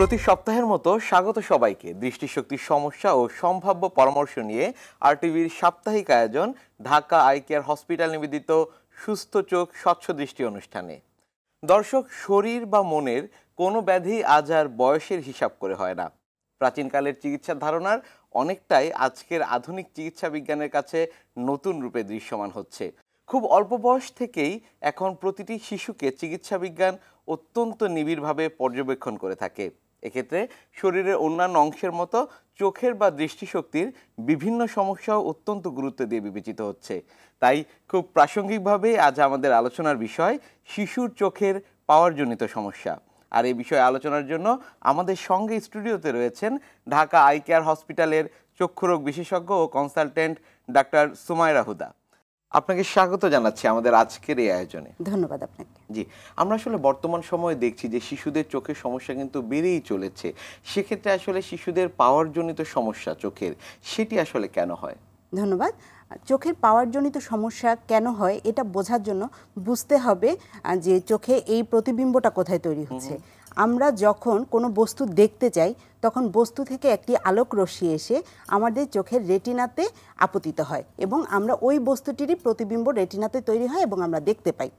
প্রতি সপ্তাহের মতো স্বাগত সবাইকে দৃষ্টিশক্তির সমস্যা ও সম্ভাব্য পরামর্শ নিয়ে আরটিভির সাপ্তাহিক আয়োজন ঢাকা আই কেয়ার হসপিটাল নিবেদিত সুস্থ চোখ স্বচ্ছ দৃষ্টি অনুষ্ঠানে দর্শক শরীর বা মনের কোনো ব্যাধি আজ আর বয়সের হিসাব করে হয় না প্রাচীনকালের চিকিৎসার ধারণার অনেকটাই আজকের আধুনিক চিকিৎসা বিজ্ঞানের কাছে নতুন রূপে দৃশ্যমান হচ্ছে খুব অল্প বয়স থেকেই এখন প্রতিটি শিশুকে চিকিৎসা বিজ্ঞান অত্যন্ত নিবিড়ভাবে পর্যবেক্ষণ করে থাকে এক্ষেত্রে শরীরের অন্যান্য অংশের মতো চোখের বা দৃষ্টিশক্তির বিভিন্ন সমস্যাও অত্যন্ত গুরুত্ব দিয়ে বিবেচিত হচ্ছে তাই খুব প্রাসঙ্গিকভাবে আজ আমাদের আলোচনার বিষয় শিশুর চোখের পাওয়ারজনিত সমস্যা আর এই বিষয়ে আলোচনার জন্য আমাদের সঙ্গে স্টুডিওতে রয়েছেন ঢাকা আই কেয়ার হসপিটালের চক্ষুরোগ বিশেষজ্ঞ ও কনসালটেন্ট ডাক্তার সুমাই হুদা আপনাকে স্বাগত জানাচ্ছি আমাদের আজকের এই আয়োজনে ধন্যবাদ আপনাকে জি আমরা আসলে বর্তমান সময়ে দেখছি যে শিশুদের চোখের সমস্যা কিন্তু বেড়েই চলেছে সেক্ষেত্রে আসলে শিশুদের পাওয়ার জনিত সমস্যা চোখের সেটি আসলে কেন হয় ধন্যবাদ চোখের পাওয়ারজনিত সমস্যা কেন হয় এটা বোঝার জন্য বুঝতে হবে যে চোখে এই প্রতিবিম্বটা কোথায় তৈরি হচ্ছে আমরা যখন কোনো বস্তু দেখতে চাই তখন বস্তু থেকে একটি আলোক রশ্মি এসে আমাদের চোখের রেটিনাতে আপতিত হয় এবং আমরা ওই বস্তুটিরই প্রতিবিম্ব রেটিনাতে তৈরি হয় এবং আমরা দেখতে পাই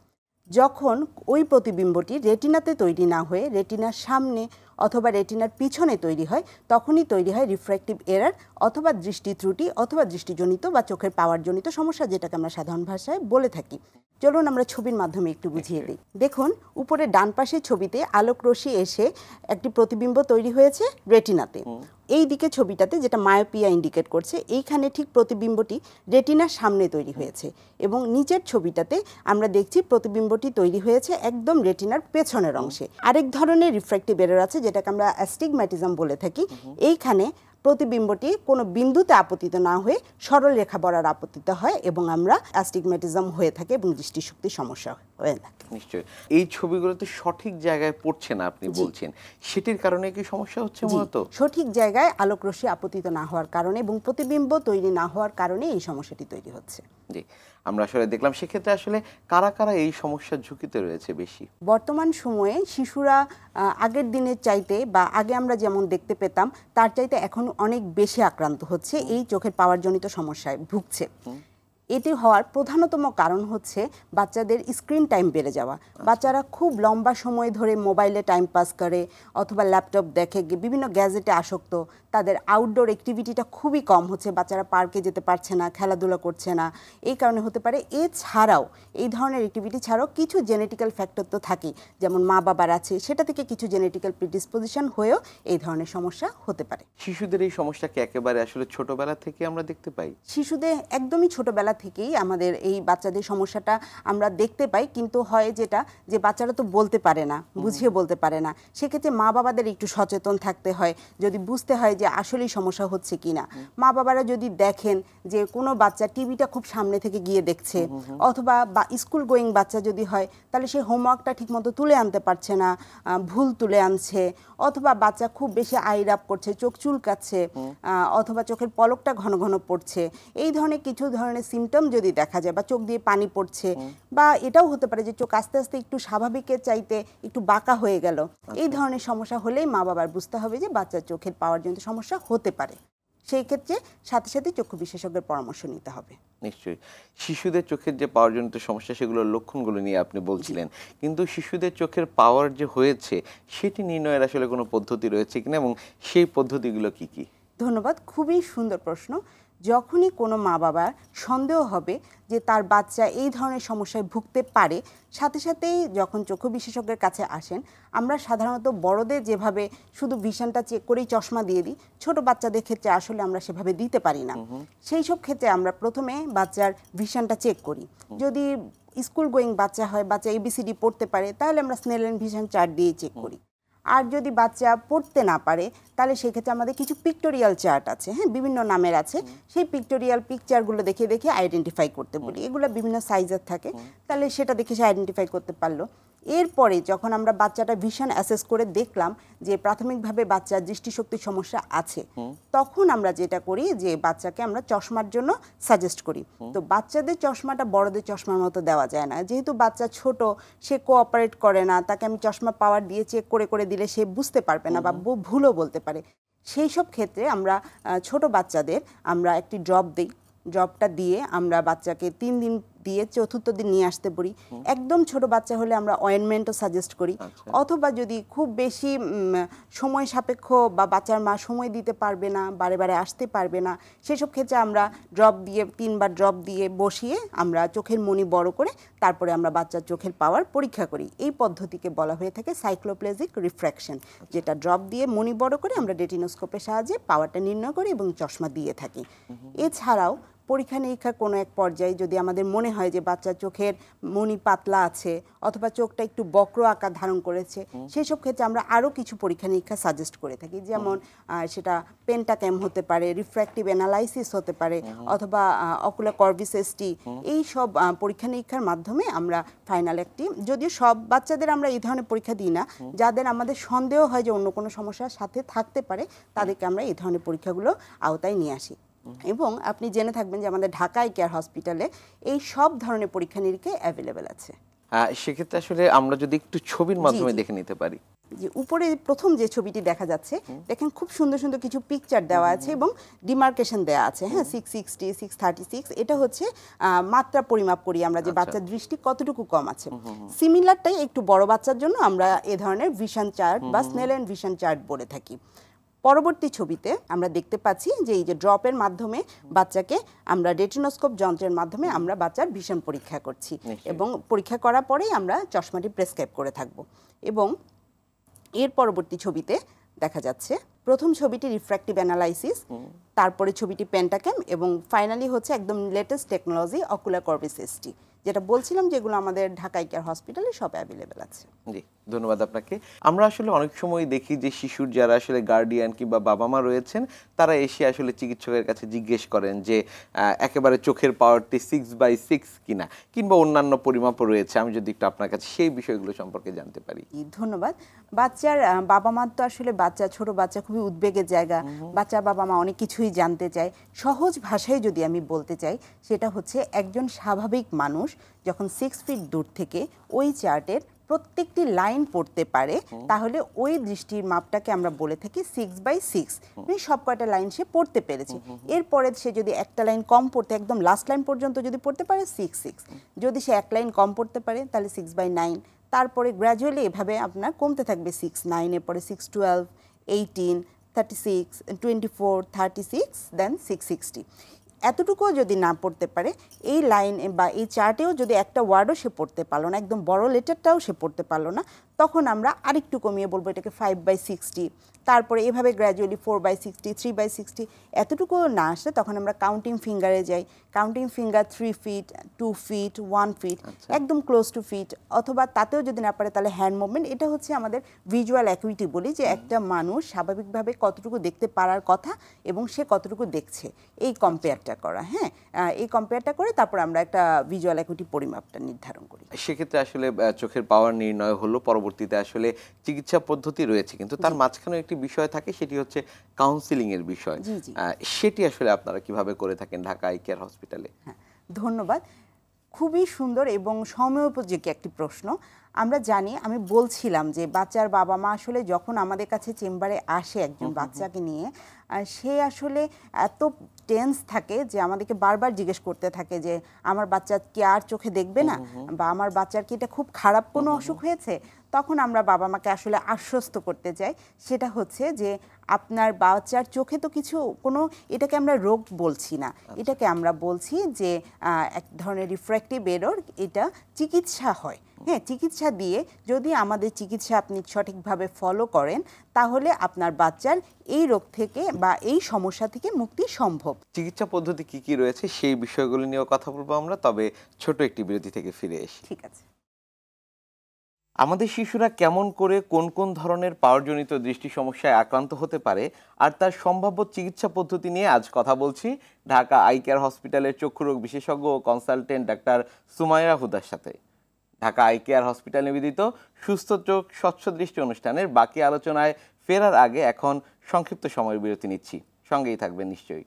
যখন ওই প্রতিবিম্বটি রেটিনাতে তৈরি না হয়ে রেটিনার সামনে অথবা রেটিনার পিছনে তৈরি হয় তখনই তৈরি হয় রিফ্র্যাক্টিভ এরার অথবা দৃষ্টি ত্রুটি অথবা দৃষ্টিজনিত বা চোখের পাওয়ারজনিত সমস্যা যেটাকে আমরা সাধারণ ভাষায় বলে থাকি চলুন আমরা ছবির মাধ্যমে একটু বুঝিয়ে দিই দেখুন উপরে ডান পাশে ছবিতে আলোকরশ্মি এসে একটি প্রতিবিম্ব তৈরি হয়েছে রেটিনাতে এই দিকে ছবিটাতে যেটা মায়োপিয়া ইন্ডিকেট করছে এইখানে ঠিক প্রতিবিম্বটি রেটিনার সামনে তৈরি হয়েছে এবং নিচের ছবিটাতে আমরা দেখছি প্রতিবিম্বটি তৈরি হয়েছে একদম রেটিনার পেছনের অংশে আরেক ধরনের রিফ্র্যাক্টিভ এরার আছে যেটাকে আমরা অ্যাস্টিগম্যাটিজম বলে থাকি এইখানে প্রতিবিম্বটি কোনো বিন্দুতে আপতিত না হয়ে সরল রেখা বরার আপতিত হয় এবং আমরা অ্যাস্টিগম্যাটিজম হয়ে থাকে এবং দৃষ্টিশক্তি সমস্যা হয় হবে না নিশ্চয়ই এই ছবিগুলোতে সঠিক জায়গায় পড়ছে না আপনি বলছেন সেটির কারণে কি সমস্যা হচ্ছে মূলত সঠিক জায়গায় আলোক রশ্মি আপতিত না হওয়ার কারণে এবং প্রতিবিম্ব তৈরি না হওয়ার কারণে এই সমস্যাটি তৈরি হচ্ছে জি আমরা আসলে দেখলাম সেক্ষেত্রে আসলে কারা কারা এই সমস্যার ঝুঁকিতে রয়েছে বেশি বর্তমান সময়ে শিশুরা আগের দিনের চাইতে বা আগে আমরা যেমন দেখতে পেতাম তার চাইতে এখন অনেক বেশি আক্রান্ত হচ্ছে এই চোখের পাওয়ার জনিত সমস্যায় ভুগছে এটি হওয়ার প্রধানতম কারণ হচ্ছে বাচ্চাদের স্ক্রিন টাইম বেড়ে যাওয়া আচ্ছা। বাচ্চারা খুব লম্বা সময় ধরে মোবাইলে টাইম পাস করে অথবা ল্যাপটপ দেখে বিভিন্ন গ্যাজেটে আসক্ত তাদের আউটডোর অ্যাক্টিভিটিটা খুবই কম হচ্ছে বাচ্চারা পার্কে যেতে পারছে না খেলাধুলা করছে না এই কারণে হতে পারে এছাড়াও এই ধরনের অ্যাক্টিভিটি ছাড়াও কিছু জেনেটিক্যাল ফ্যাক্টর তো থাকে যেমন মা বাবার আছে সেটা থেকে কিছু জেনেটিক্যাল প্রিডিসপোজিশন হয়েও এই ধরনের সমস্যা হতে পারে শিশুদের এই সমস্যাকে একেবারে আসলে ছোটবেলা থেকে আমরা দেখতে পাই শিশুদের একদমই ছোটবেলা থেকেই আমাদের এই বাচ্চাদের সমস্যাটা আমরা দেখতে পাই কিন্তু হয় যেটা যে বাচ্চারা তো বলতে পারে না বুঝিয়ে বলতে পারে না সেক্ষেত্রে মা বাবাদের একটু সচেতন থাকতে হয় যদি বুঝতে হয় যে আসলেই সমস্যা হচ্ছে কি না মা বাবারা যদি দেখেন যে কোনো বাচ্চা টিভিটা খুব সামনে থেকে গিয়ে দেখছে অথবা বা স্কুল গোয়িং বাচ্চা যদি হয় তাহলে সে হোমওয়ার্কটা ঠিকমতো তুলে আনতে পারছে না ভুল তুলে আনছে অথবা বাচ্চা খুব বেশি আইরাপ করছে চোখ চুলকাচ্ছে অথবা চোখের পলকটা ঘন ঘন পড়ছে এই ধরনের কিছু ধরনের সিমটম সিমটম যদি দেখা যায় বা চোখ দিয়ে পানি পড়ছে বা এটাও হতে পারে যে চোখ আস্তে আস্তে একটু স্বাভাবিকের চাইতে একটু বাঁকা হয়ে গেল এই আচ্ছা। ধরনের সমস্যা হলেই মা বাবার বুঝতে হবে যে বাচ্চার চোখের পাওয়ার জন্য সমস্যা হতে পারে সেই ক্ষেত্রে সাথে সাথে চক্ষু বিশেষজ্ঞের পরামর্শ নিতে হবে নিশ্চয়ই শিশুদের চোখের যে পাওয়ার জনিত সমস্যা সেগুলোর লক্ষণগুলো নিয়ে আপনি বলছিলেন কিন্তু শিশুদের চোখের পাওয়ার যে হয়েছে সেটি নির্ণয়ের আসলে কোনো পদ্ধতি রয়েছে কিনা এবং সেই পদ্ধতিগুলো কি কি ধন্যবাদ খুবই সুন্দর প্রশ্ন যখনই কোনো মা বাবার সন্দেহ হবে যে তার বাচ্চা এই ধরনের সমস্যায় ভুগতে পারে সাথে সাথেই যখন চক্ষু বিশেষজ্ঞের কাছে আসেন আমরা সাধারণত বড়দের যেভাবে শুধু ভিশনটা চেক করেই চশমা দিয়ে দিই ছোট বাচ্চাদের ক্ষেত্রে আসলে আমরা সেভাবে দিতে পারি না সেই সব ক্ষেত্রে আমরা প্রথমে বাচ্চার ভিশনটা চেক করি যদি স্কুল গোয়িং বাচ্চা হয় বাচ্চা এবিসিডি পড়তে পারে তাহলে আমরা স্নেল ভিশন চার্ট দিয়ে চেক করি আর যদি বাচ্চা পড়তে না পারে তাহলে সেক্ষেত্রে আমাদের কিছু পিক্টোরিয়াল চার্ট আছে হ্যাঁ বিভিন্ন নামের আছে সেই পিক্টোরিয়াল পিকচারগুলো দেখে দেখে আইডেন্টিফাই করতে বলি এগুলো বিভিন্ন সাইজের থাকে তাহলে সেটা দেখে সে আইডেন্টিফাই করতে পারলো এরপরে যখন আমরা বাচ্চাটা ভিশন অ্যাসেস করে দেখলাম যে প্রাথমিকভাবে বাচ্চার দৃষ্টিশক্তি সমস্যা আছে তখন আমরা যেটা করি যে বাচ্চাকে আমরা চশমার জন্য সাজেস্ট করি তো বাচ্চাদের চশমাটা বড়দের চশমার মতো দেওয়া যায় না যেহেতু বাচ্চা ছোট সে কোঅপারেট করে না তাকে আমি চশমা পাওয়ার দিয়ে চেক করে করে দিলে সে বুঝতে পারবে না বা ভুলও বলতে পারে সেই সব ক্ষেত্রে আমরা ছোট বাচ্চাদের আমরা একটি ড্রপ দিই ড্রপটা দিয়ে আমরা বাচ্চাকে তিন দিন দিয়ে চতুর্থ দিন নিয়ে আসতে পারি একদম ছোট বাচ্চা হলে আমরা অয়েনমেন্টও সাজেস্ট করি আচ্ছা। অথবা যদি খুব বেশি সময় সাপেক্ষ বা বাচ্চার মা সময় দিতে পারবে না বারে বারে আসতে পারবে না সেসব ক্ষেত্রে আমরা ড্রপ দিয়ে তিনবার ড্রপ দিয়ে বসিয়ে আমরা চোখের মনি বড় করে তারপরে আমরা বাচ্চার চোখের পাওয়ার পরীক্ষা করি এই পদ্ধতিকে বলা হয়ে থাকে সাইক্লোপ্লেজিক আচ্ছা। রিফ্র্যাকশন যেটা ড্রপ দিয়ে মনি বড় করে আমরা ডেটিনোস্কোপের সাহায্যে পাওয়ারটা নির্ণয় করি এবং চশমা দিয়ে থাকি এছাড়াও পরীক্ষা নিরীক্ষার কোনো এক পর্যায়ে যদি আমাদের মনে হয় যে বাচ্চার চোখের মনি পাতলা আছে অথবা চোখটা একটু বক্র আকার ধারণ করেছে সেই সব ক্ষেত্রে আমরা আরও কিছু পরীক্ষা নিরীক্ষা সাজেস্ট করে থাকি যেমন সেটা পেন্টাক্যাম হতে পারে রিফ্র্যাক্টিভ অ্যানালাইসিস হতে পারে অথবা অকুলা কর্ভিসেসটি এই সব পরীক্ষা নিরীক্ষার মাধ্যমে আমরা ফাইনাল একটি যদিও সব বাচ্চাদের আমরা এই ধরনের পরীক্ষা দিই না যাদের আমাদের সন্দেহ হয় যে অন্য কোনো সমস্যার সাথে থাকতে পারে তাদেরকে আমরা এই ধরনের পরীক্ষাগুলো আওতায় নিয়ে আসি এবং আপনি জেনে থাকবেন যে আমাদের ঢাকা কেয়ার হসপিটালে এই সব ধরনের পরীক্ষা নিরীক্ষা অ্যাভেলেবেল আছে হ্যাঁ, সেক্ষেত্রে আসলে আমরা যদি একটু ছবির মাধ্যমে দেখে নিতে পারি যে উপরে প্রথম যে ছবিটি দেখা যাচ্ছে দেখেন খুব সুন্দর সুন্দর কিছু পিকচার দেওয়া আছে এবং ডিমার্কেশন দেওয়া আছে হ্যাঁ six sixty six thirty six এটা হচ্ছে মাত্রা পরিমাপ করি আমরা যে আচ্ছা। বাচ্চার দৃষ্টি কতটুকু কম আছে সিমিলারটাই একটু বড় বাচ্চার জন্য আমরা এ ধরনের ভিশন চার্ট বা স্নেল অ্যান্ড ভিশন চার্ট বলে থাকি পরবর্তী ছবিতে আমরা দেখতে পাচ্ছি যে এই যে ড্রপের মাধ্যমে বাচ্চাকে আমরা রেটিনোস্কোপ যন্ত্রের মাধ্যমে আমরা বাচ্চার ভীষণ পরীক্ষা করছি এবং পরীক্ষা করার পরেই আমরা চশমাটি প্রেসক্রাইব করে থাকব এবং এর পরবর্তী ছবিতে দেখা যাচ্ছে প্রথম ছবিটি রিফ্র্যাক্টিভ অ্যানালাইসিস তারপরে ছবিটি পেন্টাকেম এবং ফাইনালি হচ্ছে একদম লেটেস্ট টেকনোলজি অকুলার কর্বিসিসটি যেটা বলছিলাম যেগুলো আমাদের ঢাকাই কেয়ার হসপিটালে সব অ্যাভেলেবেল আছে জি ধন্যবাদ আপনাকে আমরা আসলে অনেক সময় দেখি যে শিশুর যারা আসলে গার্ডিয়ান কিংবা বাবা মা রয়েছেন তারা এসে আসলে চিকিৎসকের কাছে জিজ্ঞেস করেন যে একেবারে চোখের পাওয়ারটি সিক্স বাই সিক্স কিনা কিংবা অন্যান্য পরিমাপও রয়েছে আমি যদি একটু আপনার কাছে সেই বিষয়গুলো সম্পর্কে জানতে পারি ধন্যবাদ বাচ্চার বাবা মার তো আসলে বাচ্চা ছোট বাচ্চা খুবই উদ্বেগের জায়গা বাচ্চা বাবা মা অনেক কিছুই জানতে চায় সহজ ভাষায় যদি আমি বলতে চাই সেটা হচ্ছে একজন স্বাভাবিক মানুষ যখন সিক্স ফিট দূর থেকে ওই চার্টের প্রত্যেকটি লাইন পড়তে পারে তাহলে ওই দৃষ্টির মাপটাকে আমরা বলে থাকি সিক্স বাই সিক্স মানে সব কয়টা লাইন সে পড়তে পেরেছে এরপরে সে যদি একটা লাইন কম পড়তে একদম লাস্ট লাইন পর্যন্ত যদি পড়তে পারে সিক্স সিক্স যদি সে এক লাইন কম পড়তে পারে তাহলে সিক্স বাই নাইন তারপরে গ্র্যাজুয়ালি এভাবে আপনার কমতে থাকবে সিক্স নাইনের পরে six twelve eighteen thirty six twenty four thirty six then six sixty এতটুকুও যদি না পড়তে পারে এই লাইন বা এই চার্টেও যদি একটা ওয়ার্ডও সে পড়তে পারলো না একদম বড় লেটারটাও সে পড়তে পারলো না তখন আমরা আরেকটু কমিয়ে বলবো এটাকে ফাইভ বাই সিক্সটি তারপরে এভাবে gradually four by sixty three by sixty এতটুকু না আসলে তখন আমরা কাউন্টিং ফিঙ্গারে যাই counting finger three feet two feet one feet একদম ক্লোজ টু ফিট অথবা তাতেও যদি না পারে তাহলে হ্যান্ড মুভমেন্ট এটা হচ্ছে আমাদের ভিজুয়াল অ্যাকুইটি বলি যে একটা মানুষ স্বাভাবিকভাবে কতটুকু দেখতে পারার কথা এবং সে কতটুকু দেখছে এই কম্পেয়ারটা আচ্ছা। করা হ্যাঁ এই কম্পেয়ারটা করে তারপর আমরা একটা ভিজুয়াল অ্যাকুইটি পরিমাপটা নির্ধারণ করি সেক্ষেত্রে আসলে চোখের পাওয়ার নির্ণয় হলো পরবর্তীতে আসলে চিকিৎসা পদ্ধতি রয়েছে কিন্তু তার মাঝখানে একটি বিষয় থাকে সেটি হচ্ছে কাউন্সিলিং এর বিষয় সেটি আসলে আপনারা কিভাবে করে থাকেন ঢাকা আই কেয়ার হসপিটালে ধন্যবাদ খুবই সুন্দর এবং সময়োপযোগী একটি প্রশ্ন আমরা জানি আমি বলছিলাম যে বাচ্চার বাবা মা আসলে যখন আমাদের কাছে চেম্বারে আসে একজন বাচ্চাকে নিয়ে সে আসলে এত টেন্স থাকে যে আমাদেরকে বারবার জিজ্ঞেস করতে থাকে যে আমার বাচ্চা কি আর চোখে দেখবে না বা আমার বাচ্চার কি এটা খুব খারাপ কোনো অসুখ হয়েছে তখন আমরা বাবা মাকে আসলে আশ্বস্ত করতে চাই সেটা হচ্ছে যে আপনার বাচ্চার চোখে তো কিছু কোনো এটাকে আমরা রোগ বলছি না আচ্ছা। এটাকে আমরা বলছি যে এক ধরনের রিফ্র্যাক্টিভ এরর এটা চিকিৎসা হয় হ্যাঁ চিকিৎসা দিয়ে যদি আমাদের চিকিৎসা আপনি সঠিকভাবে ফলো করেন তাহলে আপনার বাচ্চার এই রোগ থেকে বা এই সমস্যা থেকে মুক্তি সম্ভব চিকিৎসা পদ্ধতি কি কি রয়েছে সেই বিষয়গুলো নিয়েও কথা বলবো আমরা তবে ছোট একটি বিরতি থেকে ফিরে এসে ঠিক আছে আমাদের শিশুরা কেমন করে কোন কোন ধরনের পাওয়ারজনিত দৃষ্টি সমস্যায় আক্রান্ত হতে পারে আর তার সম্ভাব্য চিকিৎসা পদ্ধতি নিয়ে আজ কথা বলছি ঢাকা আই কেয়ার হসপিটালের চক্ষুরোগ বিশেষজ্ঞ ও কনসালটেন্ট ডাক্তার সুমাইরা হুদার সাথে ঢাকা আই কেয়ার হসপিটাল নিবেদিত সুস্থ চোখ স্বচ্ছ দৃষ্টি অনুষ্ঠানের বাকি আলোচনায় ফেরার আগে এখন সংক্ষিপ্ত সময় বিরতি নিচ্ছি সঙ্গেই থাকবেন নিশ্চয়ই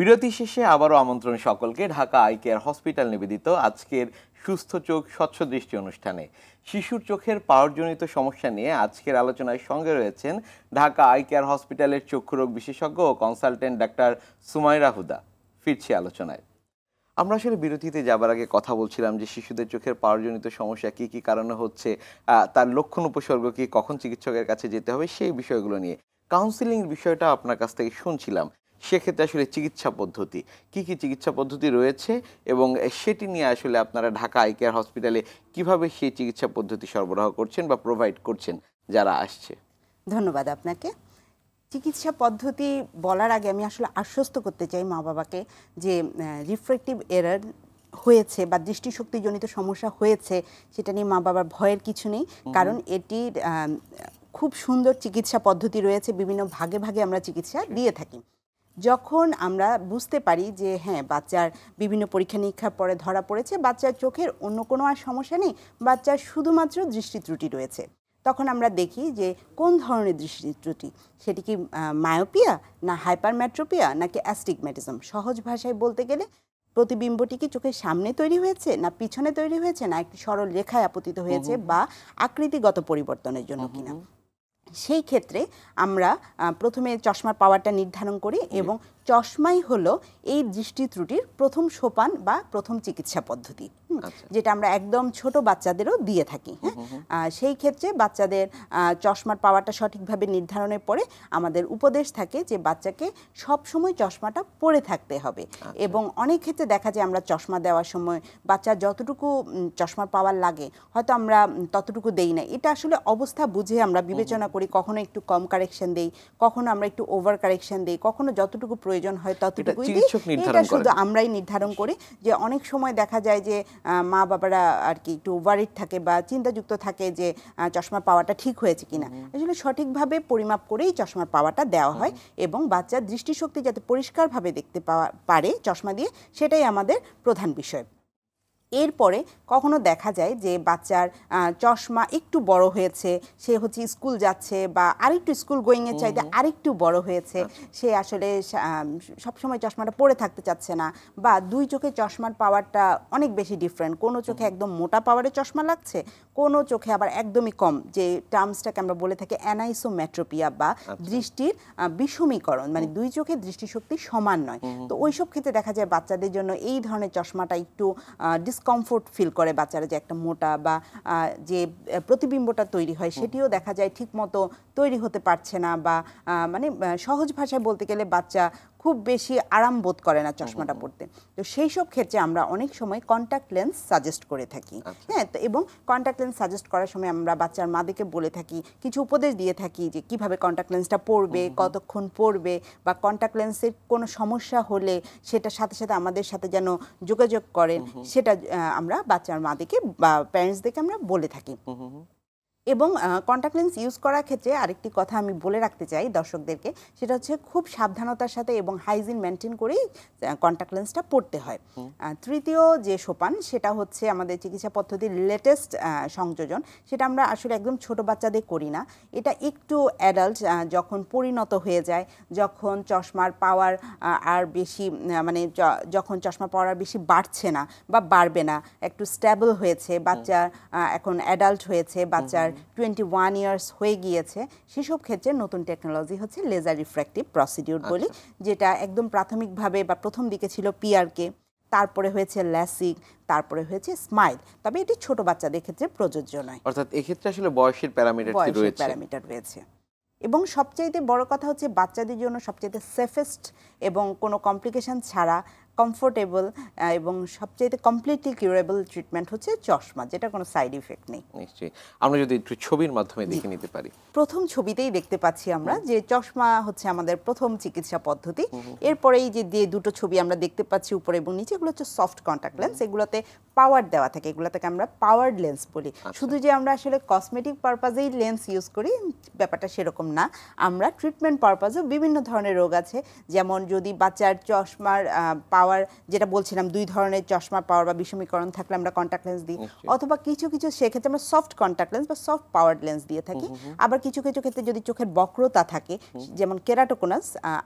বিরতি শেষে আবারও আমন্ত্রণ সকলকে ঢাকা আই কেয়ার হসপিটাল নিবেদিত আজকের সুস্থ চোখ স্বচ্ছ দৃষ্টি অনুষ্ঠানে শিশুর চোখের পাওয়ারজনিত সমস্যা নিয়ে আজকের আলোচনায় সঙ্গে রয়েছেন ঢাকা আই কেয়ার হসপিটালের চক্ষুরোগ বিশেষজ্ঞ ও কনসালটেন্ট ডাক্তার সুমাইরা হুদা ফিরছি আলোচনায় আমরা আসলে বিরতিতে যাবার আগে কথা বলছিলাম যে শিশুদের চোখের পাওয়ারজনিত সমস্যা কি কি কারণে হচ্ছে তার লক্ষণ উপসর্গ কি কখন চিকিৎসকের কাছে যেতে হবে সেই বিষয়গুলো নিয়ে কাউন্সিলিং বিষয়টা আপনার কাছ থেকে শুনছিলাম সেক্ষেত্রে আসলে চিকিৎসা পদ্ধতি কি কি চিকিৎসা পদ্ধতি রয়েছে এবং সেটি নিয়ে আসলে আপনারা ঢাকা আই কেয়ার হসপিটালে কিভাবে সেই চিকিৎসা পদ্ধতি সরবরাহ করছেন বা প্রোভাইড করছেন যারা আসছে ধন্যবাদ আপনাকে চিকিৎসা পদ্ধতি বলার আগে আমি আসলে আশ্বস্ত করতে চাই মা বাবাকে যে রিফ্রেক্টিভ এরার হয়েছে বা দৃষ্টিশক্তিজনিত সমস্যা হয়েছে সেটা নিয়ে মা বাবার ভয়ের কিছু নেই কারণ এটির খুব সুন্দর চিকিৎসা পদ্ধতি রয়েছে বিভিন্ন ভাগে ভাগে আমরা চিকিৎসা আচ্ছা। দিয়ে থাকি যখন আমরা বুঝতে পারি যে হ্যাঁ বাচ্চার বিভিন্ন পরীক্ষা নিরীক্ষার পরে ধরা পড়েছে বাচ্চার চোখের অন্য কোনো আর সমস্যা নেই বাচ্চার শুধুমাত্র দৃষ্টি ত্রুটি রয়েছে তখন আমরা দেখি যে কোন ধরনের দৃষ্টি ত্রুটি সেটি কি মায়োপিয়া না হাইপারম্যাট্রোপিয়া নাকি অ্যাস্টিগম্যাটিজম সহজ ভাষায় বলতে গেলে প্রতিবিম্বটি কি চোখের সামনে তৈরি হয়েছে না পিছনে তৈরি হয়েছে না একটি সরল রেখায় আপতিত হয়েছে বা আকৃতিগত পরিবর্তনের জন্য কিনা সেই ক্ষেত্রে আমরা প্রথমে চশমার পাওয়ারটা নির্ধারণ করি এবং চশমাই হলো এই দৃষ্টি ত্রুটির প্রথম সোপান বা প্রথম চিকিৎসা পদ্ধতি আচ্ছা। যেটা আমরা একদম ছোট বাচ্চাদেরও দিয়ে থাকি হ্যাঁ সেই ক্ষেত্রে বাচ্চাদের চশমার পাওয়াটা সঠিকভাবে নির্ধারণের পরে আমাদের উপদেশ থাকে যে বাচ্চাকে সব সময় চশমাটা পরে থাকতে হবে আচ্ছা। এবং অনেক ক্ষেত্রে দেখা যায় আমরা চশমা দেওয়ার সময় বাচ্চা যতটুকু চশমার পাওয়ার লাগে হয়তো আমরা ততটুকু দেই না এটা আসলে অবস্থা বুঝে আমরা বিবেচনা করি কখনো একটু কম কারেকশন দেই কখনো আমরা একটু ওভার কারেকশন দেই কখনো যতটুকু প্রয়োজন হয় ততটুকুই এটা শুধু আমরাই নির্ধারণ করি যে অনেক সময় দেখা যায় যে মা বাবারা আর কি একটু ওভারিট থাকে বা চিন্তাযুক্ত থাকে যে চশমা পাওয়াটা ঠিক হয়েছে কিনা আসলে সঠিকভাবে পরিমাপ করেই চশমার পাওয়াটা দেওয়া হয় এবং বাচ্চার দৃষ্টিশক্তি যাতে পরিষ্কারভাবে দেখতে পারে চশমা দিয়ে সেটাই আমাদের প্রধান বিষয় এরপরে কখনো দেখা যায় যে বাচ্চার চশমা একটু বড় হয়েছে সে হচ্ছে স্কুল যাচ্ছে বা আরেকটু স্কুল গোয়িংয়ের চাইতে আরেকটু বড় হয়েছে আচ্ছা। সে আসলে সবসময় চশমাটা পরে থাকতে চাচ্ছে না বা দুই চোখে চশমার পাওয়ারটা অনেক বেশি ডিফারেন্ট কোনো চোখে একদম মোটা পাওয়ারের চশমা লাগছে কোনো চোখে আবার একদমই কম যে টার্মসটাকে আমরা বলে থাকি অ্যানাইসোম্যাট্রোপিয়া বা আচ্ছা। দৃষ্টির বিষমীকরণ মানে দুই চোখে দৃষ্টিশক্তি সমান নয় তো ওইসব ক্ষেত্রে দেখা যায় বাচ্চাদের জন্য এই ধরনের চশমাটা একটু ডিসকমফোর্ট ফিল করে বাচ্চারা যে একটা মোটা বা যে প্রতিবিম্বটা তৈরি হয় সেটিও দেখা যায় ঠিকমতো তৈরি হতে পারছে না বা মানে সহজ ভাষায় বলতে গেলে বাচ্চা খুব বেশি আরাম বোধ করে না চশমাটা পড়তে তো সেই সব ক্ষেত্রে আমরা অনেক সময় কন্ট্যাক্ট লেন্স সাজেস্ট করে থাকি আচ্ছা। হ্যাঁ তো এবং কন্ট্যাক্ট লেন্স সাজেস্ট করার সময় আমরা বাচ্চার মাদেরকে বলে থাকি কিছু উপদেশ দিয়ে থাকি যে কিভাবে কন্ট্যাক্ট লেন্সটা পড়বে কতক্ষণ পড়বে বা কন্ট্যাক্ট লেন্সের কোনো সমস্যা হলে সেটার সাথে সাথে আমাদের সাথে যেন যোগাযোগ করেন সেটা আমরা বাচ্চার মাদেরকে বা প্যারেন্টসদেরকে আমরা বলে থাকি এবং কন্ট্যাক্ট লেন্স ইউজ করার ক্ষেত্রে আরেকটি কথা আমি বলে রাখতে চাই দর্শকদেরকে সেটা হচ্ছে খুব সাবধানতার সাথে এবং হাইজিন মেনটেন করেই কন্ট্যাক্ট লেন্সটা পড়তে হয় তৃতীয় যে সোপান সেটা হচ্ছে আমাদের চিকিৎসা পদ্ধতির লেটেস্ট সংযোজন সেটা আমরা আসলে একদম ছোট বাচ্চাদের করি না এটা একটু অ্যাডাল্ট যখন পরিণত হয়ে যায় যখন চশমার পাওয়ার আর বেশি মানে যখন চশমা পাওয়ার আর বেশি বাড়ছে না বা বাড়বে না একটু স্ট্যাবল হয়েছে বাচ্চা এখন অ্যাডাল্ট হয়েছে বাচ্চার আপনার টোয়েন্টি ওয়ান ইয়ার্স হয়ে গিয়েছে সেসব ক্ষেত্রে নতুন টেকনোলজি হচ্ছে লেজার রিফ্র্যাক্টিভ প্রসিডিউর বলি আচ্ছা। যেটা একদম প্রাথমিকভাবে বা প্রথম দিকে ছিল পিআরকে তারপরে হয়েছে ল্যাসিক তারপরে হয়েছে স্মাইল তবে এটি ছোট বাচ্চাদের ক্ষেত্রে প্রযোজ্য নয় অর্থাৎ এক্ষেত্রে আসলে বয়সের প্যারামিটার বয়সের প্যারামিটার রয়েছে এবং সবচাইতে বড় কথা হচ্ছে বাচ্চাদের জন্য সবচাইতে সেফেস্ট এবং কোনো কমপ্লিকেশান ছাড়া কমফোর্টেবল এবং সবচেয়ে কমপ্লিটলি কিউরেবল ট্রিটমেন্ট হচ্ছে চশমা যেটা কোনো সাইড ইফেক্ট নেই নিশ্চয়ই আমরা যদি একটু ছবির মাধ্যমে দেখে নিতে পারি প্রথম ছবিতেই দেখতে পাচ্ছি আমরা যে চশমা হচ্ছে আমাদের প্রথম চিকিৎসা পদ্ধতি এরপরেই যে দিয়ে দুটো ছবি আমরা দেখতে পাচ্ছি উপরে এবং নিচে এগুলো হচ্ছে সফট কন্ট্যাক্ট লেন্স এগুলোতে পাওয়ার দেওয়া থাকে এগুলো থেকে আমরা পাওয়ার লেন্স বলি আচ্ছা। শুধু যে আমরা আসলে কসমেটিক পারপাজেই লেন্স ইউজ করি ব্যাপারটা সেরকম না আমরা ট্রিটমেন্ট পারপাজেও বিভিন্ন ধরনের রোগ আছে যেমন যদি বাচ্চার চশমার পাওয়ার যেটা বলছিলাম দুই ধরনের চশমা পাওয়ার বা বিষমীকরণ থাকলে আমরা কন্ট্যাক্ট লেন্স দিই অথবা কিছু কিছু সেক্ষেত্রে আমরা সফট কন্ট্যাক্ট লেন্স বা সফট পাওয়ার লেন্স দিয়ে থাকি আবার কিছু কিছু ক্ষেত্রে যদি চোখের বক্রতা থাকে যেমন কেরাটোকোনাস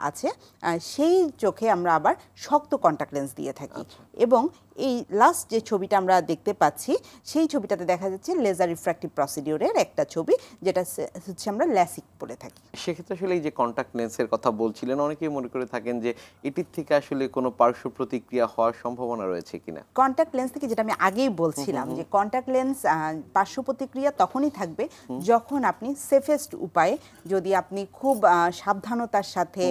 আছে সেই চোখে আমরা আবার শক্ত কন্ট্যাক্ট লেন্স দিয়ে থাকি আচ্ছা। এবং এই লাস্ট যে ছবিটা আমরা দেখতে পাচ্ছি সেই ছবিটাতে দেখা যাচ্ছে লেজার রিফ্র্যাক্টিভ প্রসিডিওরের একটা ছবি যেটা হচ্ছে আমরা ল্যাসিক বলে থাকি সেক্ষেত্রে আসলে এই যে কন্ট্যাক্ট লেন্সের কথা বলছিলেন অনেকেই মনে করে থাকেন যে এটির থেকে আসলে কোনো পার্শ্ব প্রতিক্রিয়া হওয়ার সম্ভাবনা রয়েছে কিনা কন্ট্যাক্ট লেন্স থেকে যেটা আমি আগেই বলছিলাম যে কন্ট্যাক্ট লেন্স পার্শ্ব প্রতিক্রিয়া তখনই থাকবে যখন আপনি সেফেস্ট উপায়ে যদি আপনি খুব সাবধানতার সাথে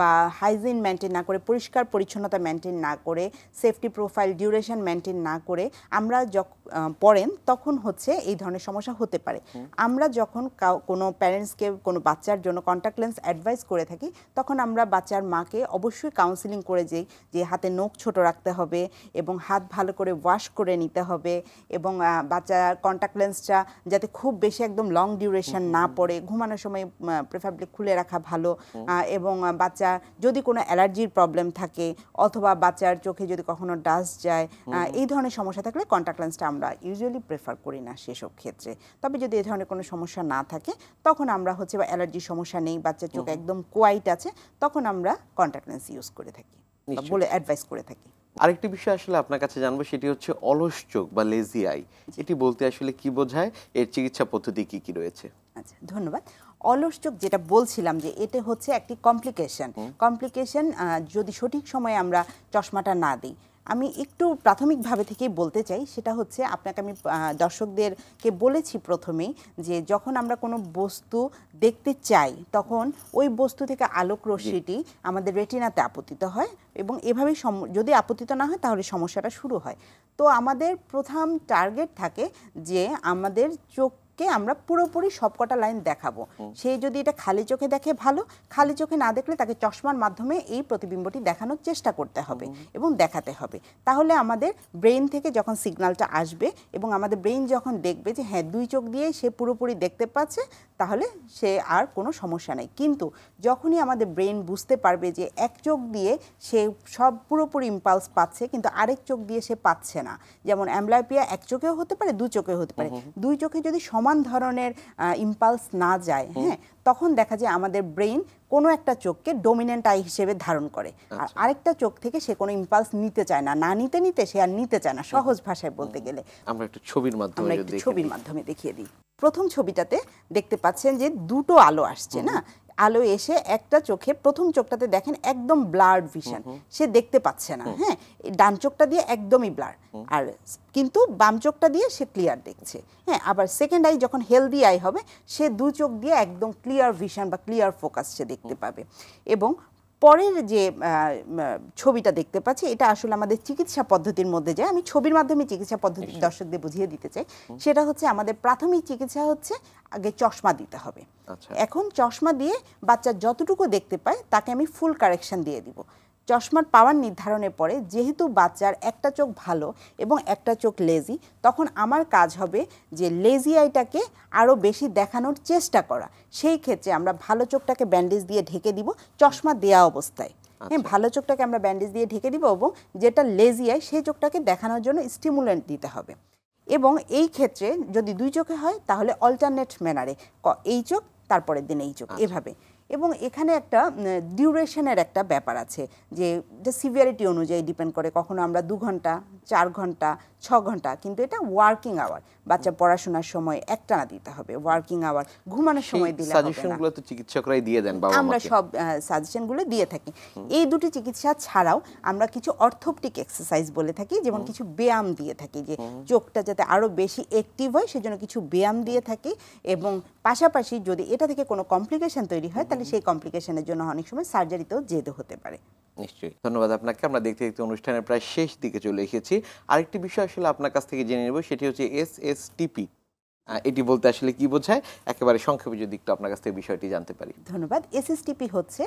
বা হাইজিন মেনটেন না করে পরিষ্কার পরিচ্ছন্নতা মেনটেন না করে সেফটি প্রোফাইল ডিউরেশন মেনটেন না করে আমরা যখন পড়েন তখন হচ্ছে এই ধরনের সমস্যা হতে পারে আমরা যখন কোনো প্যারেন্টসকে কোনো বাচ্চার জন্য কন্ট্যাক্ট লেন্স অ্যাডভাইস করে থাকি তখন আমরা বাচ্চার মাকে অবশ্যই কাউন্সিলিং করে যাই যে হাতে নখ ছোট রাখতে হবে এবং হাত ভালো করে ওয়াশ করে নিতে হবে এবং বাচ্চার কন্ট্যাক্ট লেন্সটা যাতে খুব বেশি একদম লং ডিউরেশন না পড়ে ঘুমানোর সময় প্রেফারেবলি খুলে রাখা ভালো এবং বাচ্চা যদি কোনো অ্যালার্জির প্রবলেম থাকে অথবা বাচ্চার চোখে যদি কখনো ডাস্ট যায় এই ধরনের সমস্যা থাকলে কন্ট্যাক্ট লেন্সটা আমরা ইউজুয়ালি প্রেফার করি না সেসব ক্ষেত্রে তবে যদি এ ধরনের কোনো সমস্যা না থাকে তখন আমরা হচ্ছে বা অ্যালার্জির সমস্যা নেই বাচ্চার চোখ একদম কোয়াইট আছে তখন আমরা কন্ট্যাক্ট লেন্স ইউজ করে থাকি বলে অ্যাডভাইস করে থাকি আরেকটি বিষয় আসলে আপনার কাছে জানবো সেটি হচ্ছে অলস চোখ বা লেজি আই এটি বলতে আসলে কি বোঝায় এর চিকিৎসা পদ্ধতি কি কি রয়েছে আচ্ছা ধন্যবাদ অলস চোখ যেটা বলছিলাম যে এটা হচ্ছে একটি কমপ্লিকেশন কমপ্লিকেশন যদি সঠিক সময়ে আমরা চশমাটা না দিই আমি একটু প্রাথমিকভাবে থেকেই বলতে চাই সেটা হচ্ছে আপনাকে আমি দর্শকদেরকে বলেছি প্রথমেই যে যখন আমরা কোনো বস্তু দেখতে চাই তখন ওই বস্তু থেকে আলোক রশ্মিটি আমাদের রেটিনাতে আপতিত হয় এবং এভাবেই যদি আপতিত না হয় তাহলে সমস্যাটা শুরু হয় তো আমাদের প্রথম টার্গেট থাকে যে আমাদের চোখ ওকে আমরা পুরোপুরি সবকটা লাইন দেখাবো সে যদি এটা খালি চোখে দেখে ভালো খালি চোখে না দেখলে তাকে চশমার মাধ্যমে এই প্রতিবিম্বটি দেখানোর চেষ্টা করতে হবে এবং দেখাতে হবে তাহলে আমাদের ব্রেন থেকে যখন সিগনালটা আসবে এবং আমাদের ব্রেন যখন দেখবে যে হ্যাঁ দুই চোখ দিয়ে সে পুরোপুরি দেখতে পাচ্ছে তাহলে সে আর কোনো সমস্যা নেই কিন্তু যখনই আমাদের ব্রেন বুঝতে পারবে যে এক চোখ দিয়ে সে সব পুরোপুরি ইম্পালস পাচ্ছে কিন্তু আরেক চোখ দিয়ে সে পাচ্ছে না যেমন অ্যামলাপিয়া এক চোখেও হতে পারে দু চোখেও হতে পারে দুই চোখে যদি সমান সমান ধরনের ইম্পালস না যায় হ্যাঁ তখন দেখা যায় আমাদের ব্রেইন কোনো একটা চোখকে ডোমিনেন্ট আই হিসেবে ধারণ করে আর আচ্ছা। আরেকটা চোখ থেকে সে কোনো ইম্পালস নিতে চায় না না নিতে নিতে সে আর নিতে চায় না সহজ ভাষায় বলতে গেলে আমরা একটু ছবির মাধ্যমে আমরা একটু ছবির মাধ্যমে দেখিয়ে দিই প্রথম ছবিটাতে দেখতে পাচ্ছেন যে দুটো আলো আসছে না আলো এসে একটা চোখে প্রথম চোখটাতে দেখেন একদম ব্লার্ড ভিশন সে দেখতে পাচ্ছে না হ্যাঁ ডান চোখটা দিয়ে একদমই ব্লার আর কিন্তু বাম চোখটা দিয়ে সে ক্লিয়ার দেখছে হ্যাঁ আবার সেকেন্ড আই যখন হেলদি আই হবে সে দু চোখ দিয়ে একদম ক্লিয়ার ভিশন বা ক্লিয়ার ফোকাস সে দেখতে পাবে এবং পরের যে ছবিটা দেখতে পাচ্ছি এটা আসলে আমাদের চিকিৎসা পদ্ধতির মধ্যে যায় আমি ছবির মাধ্যমে চিকিৎসা পদ্ধতি দর্শকদের বুঝিয়ে দিতে চাই সেটা হচ্ছে আমাদের প্রাথমিক চিকিৎসা হচ্ছে আগে চশমা দিতে হবে আচ্ছা। এখন চশমা দিয়ে বাচ্চা যতটুকু দেখতে পায় তাকে আমি ফুল কারেকশন দিয়ে দিব চশমার পাওয়ার নির্ধারণের পরে যেহেতু বাচ্চার একটা চোখ ভালো এবং একটা চোখ লেজি তখন আমার কাজ হবে যে লেজি আইটাকে আরও বেশি দেখানোর চেষ্টা করা সেই ক্ষেত্রে আমরা ভালো চোখটাকে ব্যান্ডেজ দিয়ে ঢেকে দিব চশমা দেওয়া অবস্থায় হ্যাঁ আচ্ছা। ভালো চোখটাকে আমরা ব্যান্ডেজ দিয়ে ঢেকে দিব এবং যেটা লেজি আয় সেই চোখটাকে দেখানোর জন্য স্টিমুলেন্ট দিতে হবে এবং এই ক্ষেত্রে যদি দুই চোখে হয় তাহলে অল্টারনেট ম্যানারে এই চোখ তারপরের দিন এই চোখ আচ্ছা। এভাবে এবং এখানে একটা ডিউরেশনের একটা ব্যাপার আছে যে সিভিয়ারিটি অনুযায়ী ডিপেন্ড করে কখনো আমরা দু ঘন্টা চার ঘন্টা ছ ঘন্টা কিন্তু এটা ওয়ার্কিং আওয়ার বাচ্চা পড়াশোনার সময় একটা না দিতে হবে ওয়ার্কিং আওয়ার ঘুমানোর সময় দিলে সাজেশনগুলো তো চিকিৎসকরাই দিয়ে দেন বাবা আমরা সব সাজেশনগুলো দিয়ে থাকি এই দুটি চিকিৎসা ছাড়াও আমরা কিছু অর্থপটিক এক্সারসাইজ বলে থাকি যেমন কিছু ব্যায়াম দিয়ে থাকি যে চোখটা যাতে আরও বেশি অ্যাক্টিভ হয় সেজন্য কিছু ব্যায়াম দিয়ে থাকি এবং পাশাপাশি যদি এটা থেকে কোনো কমপ্লিকেশন তৈরি হয় তাহলে সেই কমপ্লিকেশনের জন্য অনেক সময় সার্জারিতেও যেতে হতে পারে নিশ্চয়ই ধন্যবাদ আপনাকে আমরা দেখতে দেখতে অনুষ্ঠানের প্রায় শেষ দিকে চলে এসেছি আরেকটি বিষয় আসলে আপনার কাছ থেকে জেনে নেব সেটি হচ্ছে এস এস টিপি এটি বলতে আসলে কি বোঝায় একেবারে সংক্ষেপে যদি একটু আপনার কাছ থেকে বিষয়টি জানতে পারি ধন্যবাদ এসএসটিপি হচ্ছে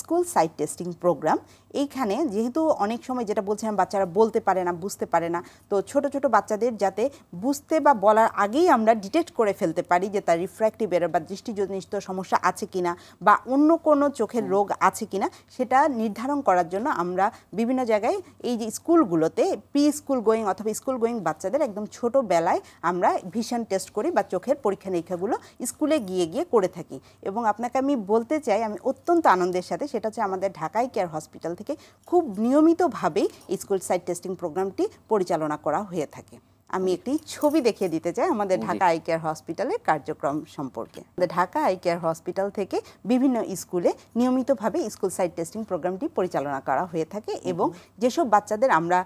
স্কুল সাইট টেস্টিং প্রোগ্রাম এইখানে যেহেতু অনেক সময় যেটা বলছিলাম বাচ্চারা বলতে পারে না বুঝতে পারে না তো ছোট ছোট বাচ্চাদের যাতে বুঝতে বা বলার আগেই আমরা ডিটেক্ট করে ফেলতে পারি যে তার রিফ্র্যাক্টিভ এর বা দৃষ্টিজনিত সমস্যা আছে কিনা বা অন্য কোনো চোখের রোগ আছে কিনা সেটা নির্ধারণ করার জন্য আমরা বিভিন্ন জায়গায় এই যে স্কুলগুলোতে প্রি স্কুল গোয়িং অথবা স্কুল গোয়িং বাচ্চাদের একদম ছোটোবেলায় আমরা ভিশন টেস্ট করে করি বা চোখের পরীক্ষা নিরীক্ষাগুলো স্কুলে গিয়ে গিয়ে করে থাকি এবং আপনাকে আমি বলতে চাই আমি অত্যন্ত আনন্দের সাথে সেটা হচ্ছে আমাদের ঢাকায় কেয়ার হসপিটাল থেকে খুব নিয়মিতভাবেই স্কুল সাইড টেস্টিং প্রোগ্রামটি পরিচালনা করা হয়ে থাকে আমি একটি ছবি দেখিয়ে দিতে চাই আমাদের ঢাকা আই কেয়ার হসপিটালের কার্যক্রম সম্পর্কে ঢাকা আই কেয়ার হসপিটাল থেকে বিভিন্ন স্কুলে নিয়মিতভাবে স্কুল সাইড টেস্টিং প্রোগ্রামটি পরিচালনা করা হয়ে থাকে এবং যেসব বাচ্চাদের আমরা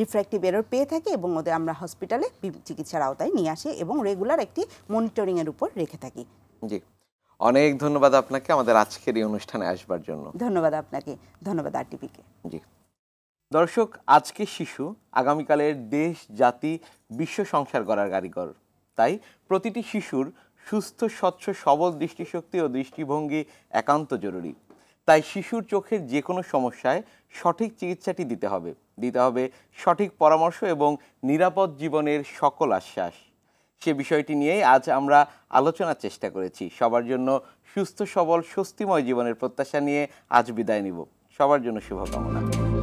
রিফ্র্যাক্টিভ এরর পেয়ে থাকি এবং ওদের আমরা হসপিটালে চিকিৎসার আওতায় নিয়ে আসি এবং রেগুলার একটি মনিটরিংয়ের উপর রেখে থাকি জি অনেক ধন্যবাদ আপনাকে আমাদের আজকের এই অনুষ্ঠানে আসবার জন্য ধন্যবাদ আপনাকে ধন্যবাদ টিভিকে জি দর্শক আজকে শিশু আগামীকালের দেশ জাতি বিশ্ব সংসার করার কারিগর তাই প্রতিটি শিশুর সুস্থ স্বচ্ছ সবল দৃষ্টিশক্তি ও দৃষ্টিভঙ্গি একান্ত জরুরি তাই শিশুর চোখের যে কোনো সমস্যায় সঠিক চিকিৎসাটি দিতে হবে দিতে হবে সঠিক পরামর্শ এবং নিরাপদ জীবনের সকল আশ্বাস সে বিষয়টি নিয়েই আজ আমরা আলোচনার চেষ্টা করেছি সবার জন্য সুস্থ সবল স্বস্তিময় জীবনের প্রত্যাশা নিয়ে আজ বিদায় নিব সবার জন্য শুভকামনা